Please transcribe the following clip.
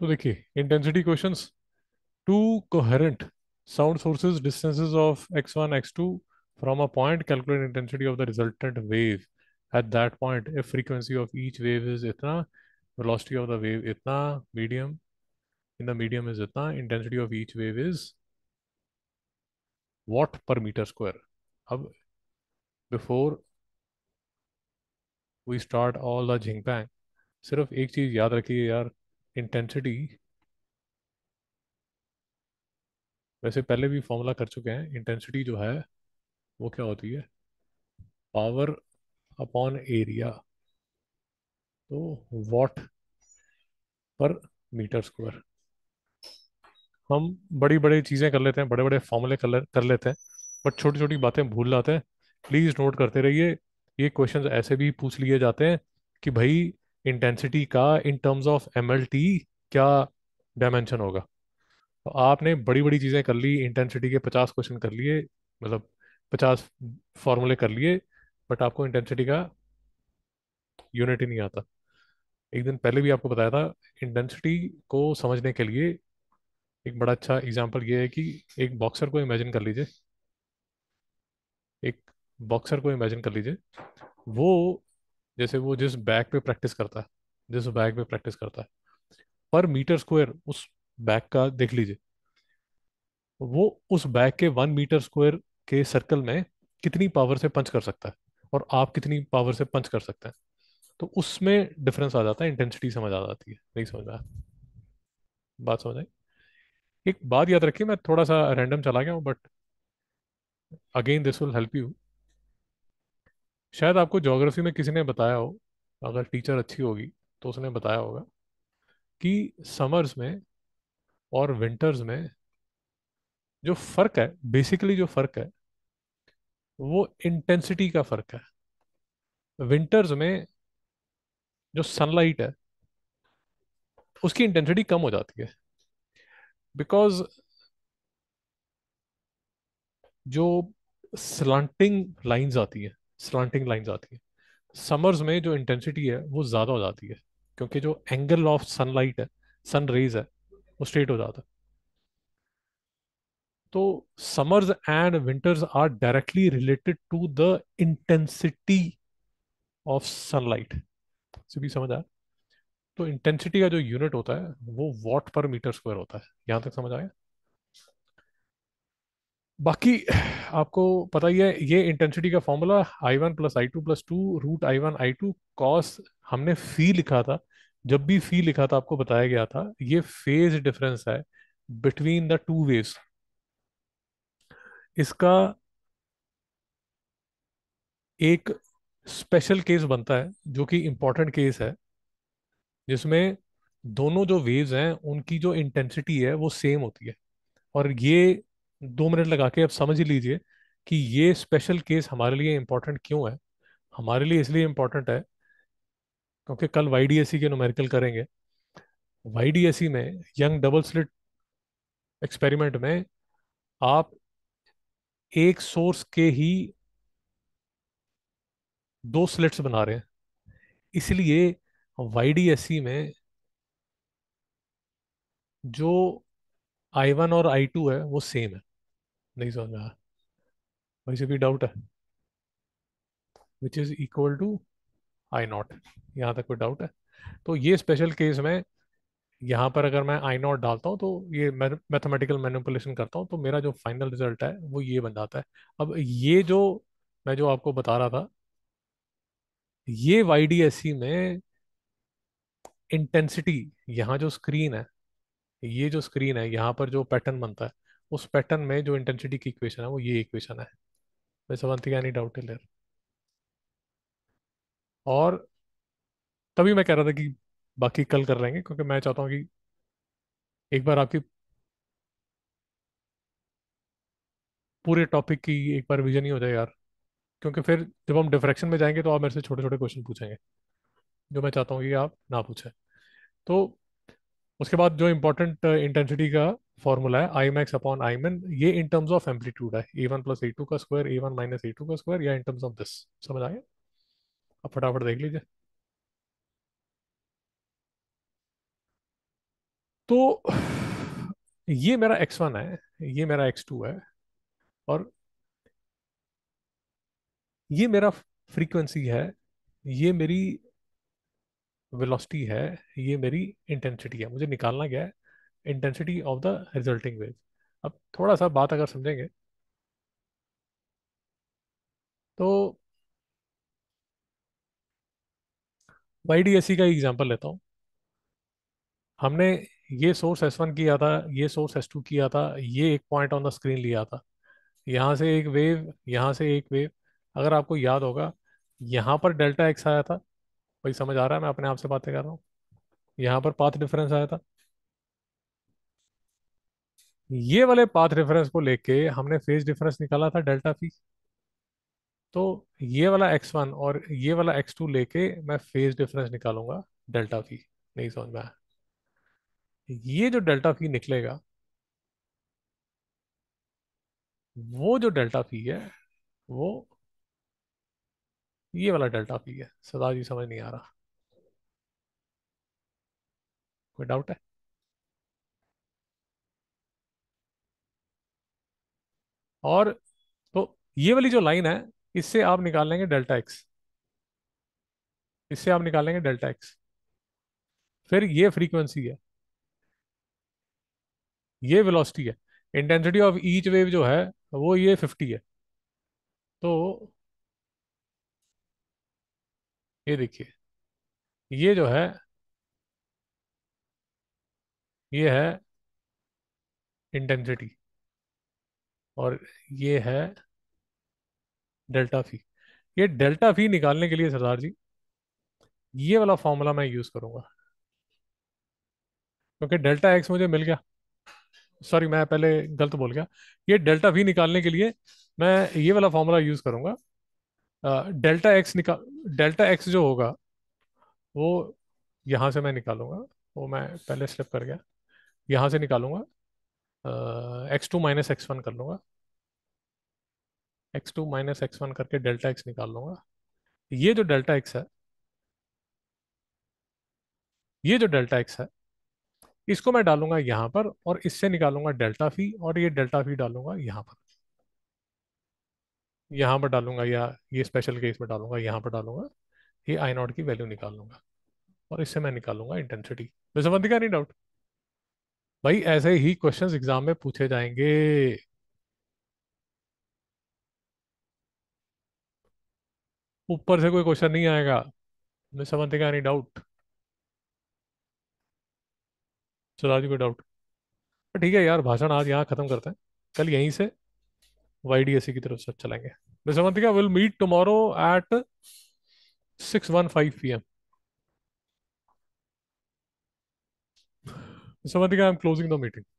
तो देखिए intensity questions to coherent sound sources distances of x1 x2 from a point calculate intensity of the resultant wave at that point if frequency of each wave is itna velocity of the wave itna medium in the medium is itna intensity of each wave is watt per meter square ab before we start all the jing bang सिर्फ एक चीज़ याद रखिए यार intensity वैसे पहले भी formula कर चुके हैं इंटेंसिटी जो है वो क्या होती है पावर अपॉन एरिया तो वॉट पर मीटर स्क्वायर हम बड़ी बड़ी चीज़ें कर लेते हैं बड़े बड़े फॉर्मूले कर, लेते हैं बट छोटी छोटी बातें भूल जाते हैं प्लीज़ नोट करते रहिए ये क्वेश्चंस ऐसे भी पूछ लिए जाते हैं कि भाई इंटेंसिटी का इन टर्म्स ऑफ एम क्या डायमेंशन होगा तो आपने बड़ी बड़ी चीज़ें कर ली इंटेंसिटी के पचास क्वेश्चन कर लिए मतलब पचास फॉर्मूले कर लिए बट आपको इंटेंसिटी का यूनिट ही नहीं आता एक दिन पहले भी आपको बताया था इंटेंसिटी को समझने के लिए एक बड़ा अच्छा एग्जाम्पल ये है कि एक बॉक्सर को इमेजिन कर लीजिए एक बॉक्सर को इमेजिन कर लीजिए वो जैसे वो जिस बैग पे प्रैक्टिस करता है जिस बैग पे प्रैक्टिस करता है पर मीटर स्क्वायर उस बैग का देख लीजिए वो उस बैग के वन मीटर स्क्वायर के सर्कल में कितनी पावर से पंच कर सकता है और आप कितनी पावर से पंच कर सकते हैं तो उसमें डिफरेंस आ जाता है इंटेंसिटी समझ आ जाती है नहीं समझ आया बात समझ आई एक बात याद रखिए मैं थोड़ा सा रैंडम चला गया हूँ but again this will help you शायद आपको ज्योग्राफी में किसी ने बताया हो अगर टीचर अच्छी होगी तो उसने बताया होगा कि समर्स में और विंटर्स में जो फर्क है बेसिकली जो फर्क है वो इंटेंसिटी का फर्क है विंटर्स में जो सनलाइट है उसकी इंटेंसिटी कम हो जाती है बिकॉज जो स्लांटिंग लाइंस आती है स्लांटिंग लाइंस आती है समर्स में जो इंटेंसिटी है वो ज़्यादा हो जाती है क्योंकि जो एंगल ऑफ सनलाइट है सन रेज है वो स्ट्रेट हो जाता है तो summers and winters are directly related to the intensity of sunlight से भी समझ आया तो इंटेंसिटी का जो यूनिट होता है वो वॉट पर मीटर स्क्वायर होता है यहां तक समझ आया बाकी आपको पता ही है ये इंटेंसिटी का formula I one plus I two plus two root I one I two cos हमने फी लिखा था जब भी फी लिखा था आपको बताया गया था ये फेज डिफरेंस है बिटवीन द टू वेव्स इसका एक स्पेशल केस बनता है जो कि इम्पोर्टेंट केस है जिसमें दोनों जो वेव्स हैं उनकी जो इंटेंसिटी है वो सेम होती है और ये दो मिनट लगा के आप समझ ही लीजिए कि ये स्पेशल केस हमारे लिए इम्पोर्टेंट क्यों है हमारे लिए इसलिए इम्पोर्टेंट है क्योंकि कल वाई के नोमेरिकल करेंगे वाई e में यंग डबल स्लिट एक्सपेरिमेंट में आप एक सोर्स के ही दो स्लिट्स बना रहे हैं इसलिए वाई e में जो आई वन और आई टू है वो सेम है नहीं समझ में आया वैसे भी डाउट है which is equal to I naught यहाँ तक कोई डाउट है तो ये स्पेशल केस में यहाँ पर अगर मैं आई नॉट डालता हूँ तो ये मैथमेटिकल मैनिपुलेशन करता हूँ तो मेरा जो फाइनल रिजल्ट है वो ये बन जाता है अब ये जो मैं जो आपको बता रहा था ये वाई डी एस सी में इंटेंसिटी यहाँ जो स्क्रीन है ये जो स्क्रीन है यहाँ पर जो पैटर्न बनता है उस पैटर्न में जो इंटेंसिटी की इक्वेशन है वो ये इक्वेशन है वैसे वन एनी डाउट लेयर और तभी मैं कह रहा था कि बाकी कल कर लेंगे क्योंकि मैं चाहता हूँ कि एक बार आपकी पूरे टॉपिक की एक बार विजन ही हो जाए यार क्योंकि फिर जब हम डिफ्रेक्शन में जाएंगे तो आप मेरे से छोटे छोटे क्वेश्चन पूछेंगे जो मैं चाहता हूँ कि आप ना पूछें तो उसके बाद जो इम्पोर्टेंट इंटेंसिटी uh, का फॉर्मूला है I max upon I min ये इन टर्म्स ऑफ एम्पलीट्यूड है A one plus A two का square A one minus A two का स्क्वायर या इन टर्म्स ऑफ दिस समझ आए अब फटाफट देख लीजिए तो ये मेरा एक्स वन है ये मेरा एक्स टू है और ये मेरा फ्रीक्वेंसी है ये मेरी वेलोसिटी है ये मेरी इंटेंसिटी है मुझे निकालना क्या है intensity of the resulting wave अब थोड़ा सा बात अगर समझेंगे तो वाई डी एस सी का एग्जाम्पल लेता हूँ हमने ये सोर्स एस वन किया था ये सोर्स एस टू किया था ये एक पॉइंट ऑन द स्क्रीन लिया था यहाँ से एक वेव यहाँ से एक वेव अगर आपको याद होगा यहाँ पर डेल्टा एक्स आया था भाई समझ आ रहा है मैं अपने आप से बातें कर रहा हूँ यहाँ पर पाथ डिफरेंस आया था ये वाले पाथ डिफरेंस को लेके हमने फेज डिफरेंस निकाला था डेल्टा फी तो ये वाला एक्स वन और ये वाला एक्स टू लेके मैं फेज डिफरेंस निकालूंगा डेल्टा फी नहीं समझ में ये जो डेल्टा फी निकलेगा वो जो डेल्टा फी है वो ये वाला डेल्टा पी है सदा जी समझ नहीं आ रहा कोई डाउट है और तो ये वाली जो लाइन है इससे आप निकाल लेंगे डेल्टा एक्स इससे आप निकाल लेंगे डेल्टा एक्स फिर ये फ्रीक्वेंसी है ये वेलोसिटी है इंटेंसिटी ऑफ ईच वेव जो है वो ये 50 है तो ये देखिए ये जो है ये है इंटेंसिटी और ये है डेल्टा फी ये डेल्टा फी निकालने के लिए सरदार जी ये वाला फॉर्मूला मैं यूज़ करूंगा क्योंकि डेल्टा एक्स मुझे मिल गया सॉरी मैं पहले गलत बोल गया ये डेल्टा फी निकालने के लिए मैं ये वाला फॉर्मूला यूज़ करूंगा डेल्टा एक्स निकाल डेल्टा एक्स जो होगा वो यहाँ से मैं निकालूंगा वो मैं पहले स्लिप कर गया यहाँ से निकालूंगा X two minus X one कर लूँगा X two minus X one करके डेल्टा एक्स निकाल लूँगा ये जो डेल्टा एक्स है ये जो डेल्टा एक्स है इसको मैं डालूंगा यहाँ पर और इससे निकालूंगा डेल्टा फी और ये डेल्टा फी डालूंगा यहाँ पर यहाँ पर डालूंगा या ये स्पेशल केस में डालूंगा यहाँ पर डालूंगा ये आई नॉट की वैल्यू निकाल लूंगा और इससे मैं निकालूंगा इंटेंसिटी तो समझ दिखा नहीं डाउट भाई ऐसे ही क्वेश्चंस एग्जाम में पूछे जाएंगे ऊपर से कोई क्वेश्चन नहीं आएगा मैं समझते दिखा नहीं डाउट चलो आज कोई डाउट ठीक है यार भाषण आज यहाँ खत्म करते हैं कल यहीं से वाईडीएससी की तरफ से चलेंगे mister will meet tomorrow at six one five P M mister I am closing the meeting